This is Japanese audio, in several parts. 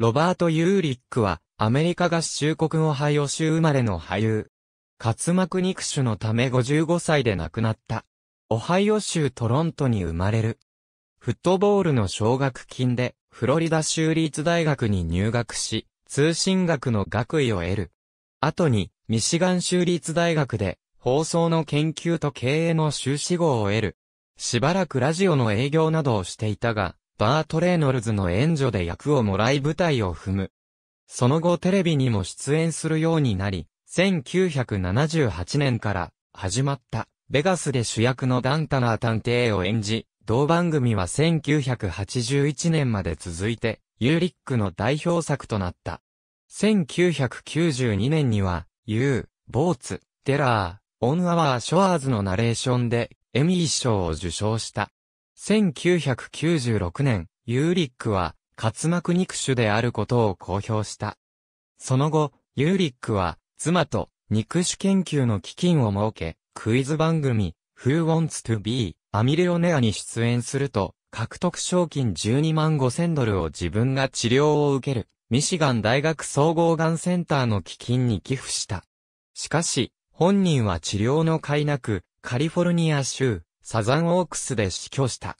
ロバート・ユーリックは、アメリカ合衆国オハイオ州生まれの俳優。滑膜肉腫のため55歳で亡くなった。オハイオ州トロントに生まれる。フットボールの奨学金で、フロリダ州立大学に入学し、通信学の学位を得る。後に、ミシガン州立大学で、放送の研究と経営の修士号を得る。しばらくラジオの営業などをしていたが、バート・レイノルズの援助で役をもらい舞台を踏む。その後テレビにも出演するようになり、1978年から始まったベガスで主役のダンタナー探偵を演じ、同番組は1981年まで続いて、ユーリックの代表作となった。1992年には、ユー、ボーツ、テラー、オンアワー・ショアーズのナレーションで、エミー賞を受賞した。1996年、ユーリックは、滑膜肉腫であることを公表した。その後、ユーリックは、妻と肉種研究の基金を設け、クイズ番組、Who Wants to Be? アミレオネアに出演すると、獲得賞金12万5千ドルを自分が治療を受ける、ミシガン大学総合がんセンターの基金に寄付した。しかし、本人は治療の甲斐なく、カリフォルニア州、サザンオークスで死去した。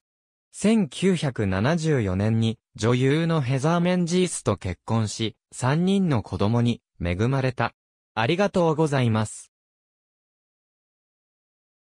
1974年に女優のヘザー・メンジースと結婚し、3人の子供に恵まれた。ありがとうございます。